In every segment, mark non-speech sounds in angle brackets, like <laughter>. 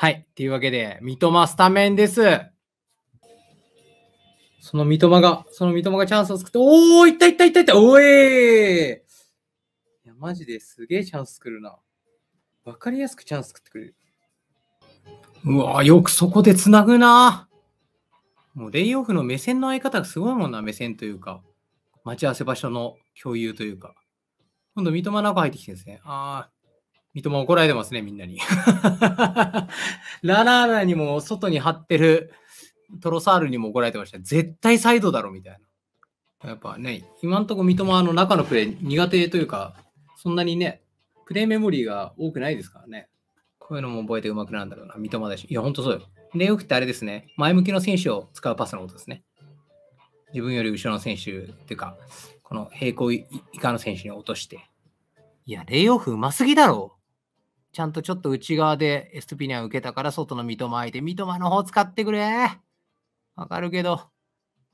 はい。というわけで、三笘スタメンです。その三笘が、その三笘がチャンスを作って、おー、いったいったいったいった、おーいや、マジですげえチャンス作るな。わかりやすくチャンス作ってくれる。うわよくそこで繋ぐな。もうレイオフの目線の合い方がすごいもんな、目線というか。待ち合わせ場所の共有というか。今度三笘中入ってきてですね。ああ、三笘怒られてますね、みんなに。<laughs> ララーナにも外に張ってるトロサールにも怒られてました。絶対サイドだろ、みたいな。やっぱね、今んとこ三笘の中のプレー苦手というか、そんなにね、プレイメモリーが多くないですからね。こういうのも覚えてうまくなるんだろうな。三笘だし。いや、ほんとそうよ。レイオフってあれですね。前向きの選手を使うパスのことですね。自分より後ろの選手っていうか、この平行以下の選手に落として。いや、レイオフうますぎだろ。ちゃんとちょっと内側でエストピニャン受けたから外の三笘相手、三笘の方使ってくれ。わかるけど、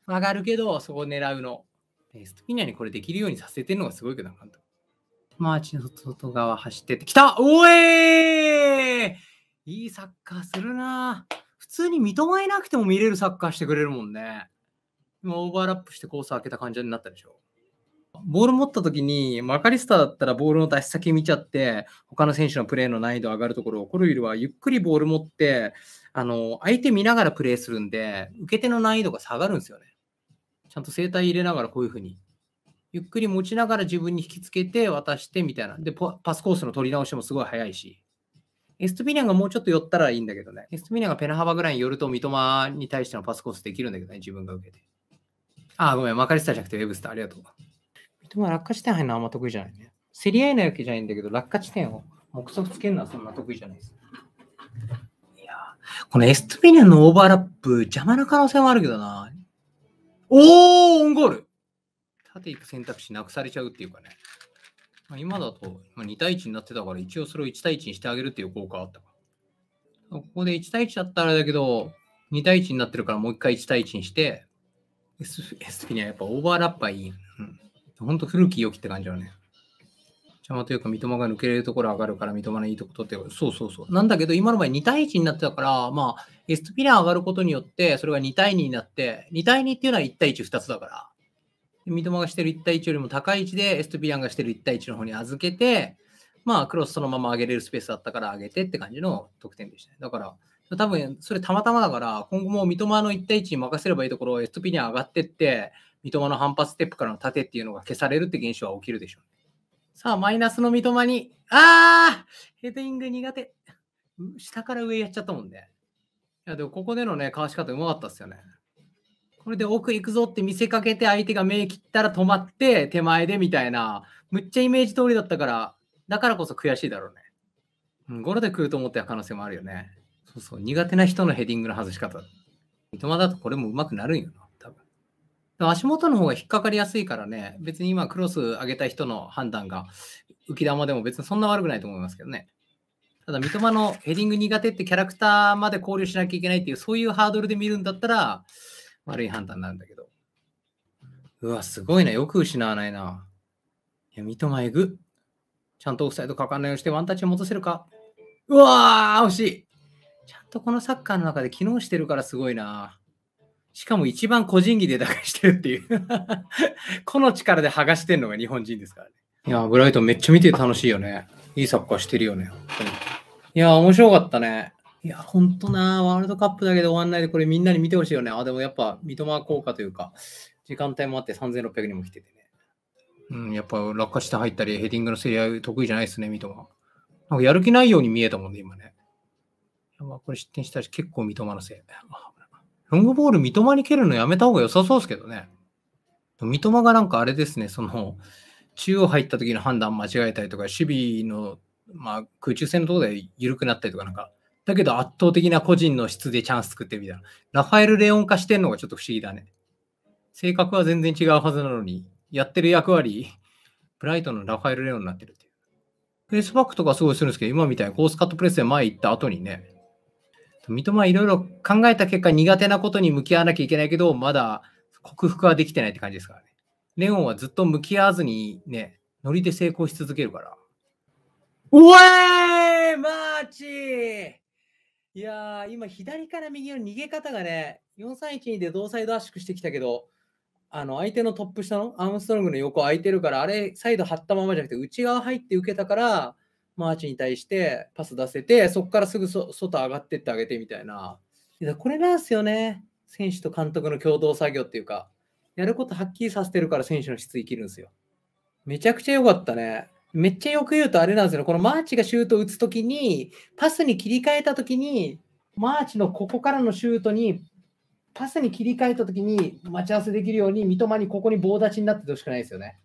わかるけど、そこ狙うの。エストピニャンにこれできるようにさせてんのがすごいけどな、監督。マーチの外側走ってって、きたおえーいいサッカーするな普通に三笘いなくても見れるサッカーしてくれるもんね。今オーバーラップしてコース開けた感じになったでしょ。ボール持った時に、マカリスターだったらボールの出し先見ちゃって、他の選手のプレーの難易度上がるところを、コルビルはゆっくりボール持って、あの、相手見ながらプレーするんで、受け手の難易度が下がるんですよね。ちゃんと整体入れながらこういうふうに。ゆっくり持ちながら自分に引きつけて渡してみたいな。で、パスコースの取り直しもすごい早いし。エストピニャンがもうちょっと寄ったらいいんだけどね。エストピニャンがペナ幅ぐらいに寄ると三笘に対してのパスコースできるんだけどね、自分が受けて。あ、ごめん、マカリスタじゃなくてウェブスター、ありがとう。三笘は落下地点入るのはあんま得意じゃないね。競り合えないわけじゃないんだけど、落下地点を目測つけるのはそんな得意じゃないです。いやこのエストピニアのオーバーラップ、邪魔な可能性もあるけどな。おー、オンゴール縦行く選択肢なくされちゃうっていうかね。まあ、今だと、まあ、2対1になってたから、一応それを1対1にしてあげるっていう効果あったから。ここで1対1だったらだけど、2対1になってるからもう1回1対1にして、エストスピニアやっぱオーバーラッパーいい。うん本当古き良きって感じだね。邪魔というか、三笘が抜けれるところ上がるから、三笘のいいとこ取って、そうそうそう。なんだけど、今の場合2対1になってたから、まあ、エストピラー上がることによって、それが2対2になって、2対2っていうのは1対1、2つだから。三笘がしてる1対1よりも高い位置で、エストピランがしてる1対1の方に預けて、まあ、クロスそのまま上げれるスペースだったから上げてって感じの得点でしたね。だから、多分それたまたまだから、今後も三笘の1対1に任せればいいところエストピアン上がってって、三笘の反発ステップからの盾っていうのが消されるって現象は起きるでしょう、ね。さあ、マイナスの三笘に、あーヘディング苦手。下から上やっちゃったもんね。いや、でもここでのね、かわし方うまかったっすよね。これで奥行くぞって見せかけて相手が目切ったら止まって手前でみたいな、むっちゃイメージ通りだったから、だからこそ悔しいだろうね。うん、ゴロで食うと思った可能性もあるよね。そうそう、苦手な人のヘディングの外し方。三笘だとこれもうまくなるんよな。足元の方が引っかかりやすいからね、別に今クロス上げた人の判断が浮き玉でも別にそんな悪くないと思いますけどね。ただ、三笘のヘディング苦手ってキャラクターまで考慮しなきゃいけないっていう、そういうハードルで見るんだったら、悪い判断なんだけど。うわ、すごいな。よく失わないな。いや、三笘えぐ。ちゃんとオフサイドかかんないようにしてワンタッチ戻せるか。うわー、惜しい。ちゃんとこのサッカーの中で機能してるからすごいな。しかも一番個人技で打開してるっていうこ <laughs> の力で剥がしてるのが日本人ですからね。いや、ブライトンめっちゃ見て楽しいよね。いいサッカーしてるよね。いや、面白かったね。いや、ほんとな、ワールドカップだけで終わんないで、これみんなに見てほしいよね。あ、でもやっぱ三笘効果というか、時間帯もあって3600人も来ててね。うん、やっぱ落下して入ったり、ヘディングの競り合い得意じゃないですね、三笘。なんかやる気ないように見えたもんね、今ね。まあ、これ失点したし、結構三笘のせい。ロングボール三笘に蹴るのやめた方が良さそうですけどね。三笘がなんかあれですね、その、中央入った時の判断間違えたりとか、守備の、まあ、空中戦のところで緩くなったりとか、なんか、だけど圧倒的な個人の質でチャンス作ってみたいな。ラファエル・レオン化してんのがちょっと不思議だね。性格は全然違うはずなのに、やってる役割、ブライトのラファエル・レオンになってるっていう。プレスバックとかすごいするんですけど、今みたいにコースカットプレスで前行った後にね、三笘はいろいろ考えた結果、苦手なことに向き合わなきゃいけないけど、まだ克服はできてないって感じですからね。レオンはずっと向き合わずにね、ノリで成功し続けるから。うわーマーチいやー、今、左から右の逃げ方がね、431で同サイド圧縮してきたけど、あの相手のトップ下のアームストロングの横空いてるから、あれ、サイド張ったままじゃなくて、内側入って受けたから、マーチに対してパス出せて、そこからすぐ外上がってってあげてみたいな。これなんですよね。選手と監督の共同作業っていうか、やることはっきりさせてるから選手の質生きるんですよ。めちゃくちゃ良かったね。めっちゃよく言うとあれなんですよ。このマーチがシュート打つときに、パスに切り替えたときに、マーチのここからのシュートに、パスに切り替えたときに待ち合わせできるように、三笘にここに棒立ちになっててほしくないですよね。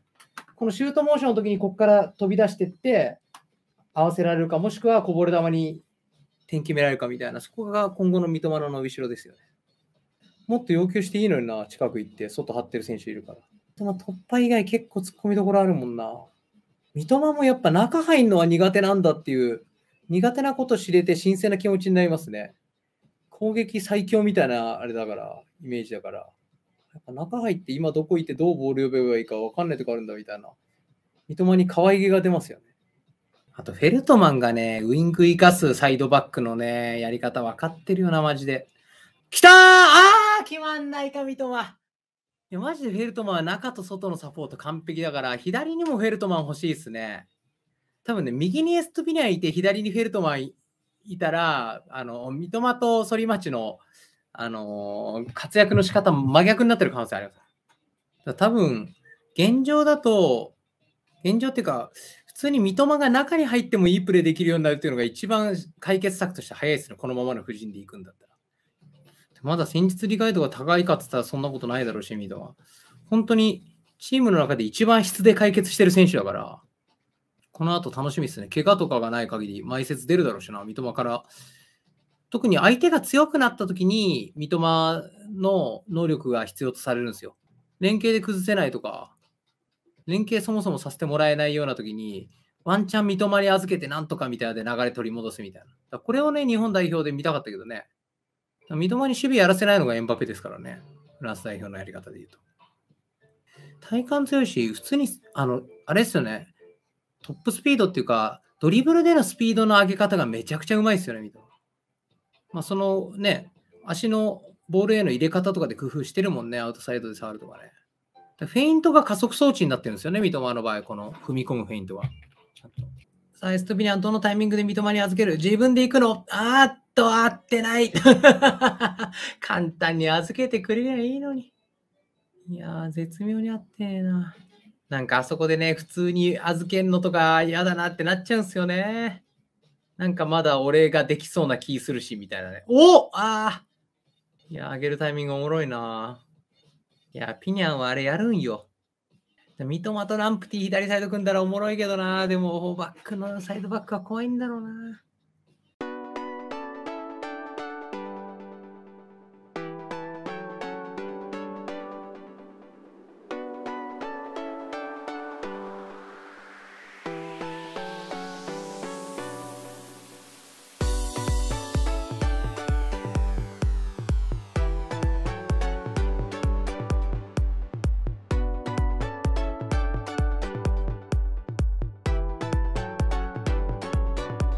このシュートモーションの時にここから飛び出してって、合わせられるか、もしくはこぼれ球に点決められるかみたいな、そこが今後の三笘の伸びしろですよね。もっと要求していいのにな、近く行って、外張ってる選手いるから。まあ、突破以外結構突っ込みどころあるもんな。三笘もやっぱ中入んのは苦手なんだっていう、苦手なこと知れて新鮮な気持ちになりますね。攻撃最強みたいなあれだから、イメージだから。やっぱ中入って今どこ行ってどうボール呼べばいいか分かんないとこあるんだみたいな。三笘に可愛げが出ますよね。あと、フェルトマンがね、ウイング生かすサイドバックのね、やり方分かってるよな、マジで。きたーあー決まんないか、三笘。いや、マジでフェルトマンは中と外のサポート完璧だから、左にもフェルトマン欲しいっすね。多分ね、右にエストビニアいて、左にフェルトマンいたら、あの、三笘と反町の、あのー、活躍の仕方真逆になってる可能性あります。多分、現状だと、現状っていうか、通に三笘が中に入ってもいいプレーできるようになるっていうのが一番解決策として早いですね、このままの布陣で行くんだったら。まだ戦術理解度が高いかって言ったらそんなことないだろうし、みどは。本当にチームの中で一番質で解決してる選手だから、この後楽しみですね。怪我とかがない限り、毎節出るだろうしな、三笘から。特に相手が強くなった時に、三笘の能力が必要とされるんですよ。連携で崩せないとか、連携そもそもさせてもらえないような時に、ワンチャン三笘に預けてなんとかみたいなで流れ取り戻すみたいな。これをね、日本代表で見たかったけどね。三笘に守備やらせないのがエンバペですからね。フランス代表のやり方で言うと。体幹強いし、普通に、あの、あれですよね。トップスピードっていうか、ドリブルでのスピードの上げ方がめちゃくちゃうまいですよね、三笘。まあ、そのね、足のボールへの入れ方とかで工夫してるもんね、アウトサイドで触るとかね。フェイントが加速装置になってるんですよね、三笘の場合、この踏み込むフェイントは。サイストビニャン、どのタイミングで三笘に預ける自分で行くのあーっと、合ってない <laughs> 簡単に預けてくれりゃいいのに。いやー、絶妙に合ってねえな。なんかあそこでね、普通に預けんのとか嫌だなってなっちゃうんすよね。なんかまだお礼ができそうな気するし、みたいなね。おああいや、あげるタイミングおもろいな。いや、ピニャンはあれやるんよ。三笘とランプティ左サイド組んだらおもろいけどな。でも、バックのサイドバックは怖いんだろうな。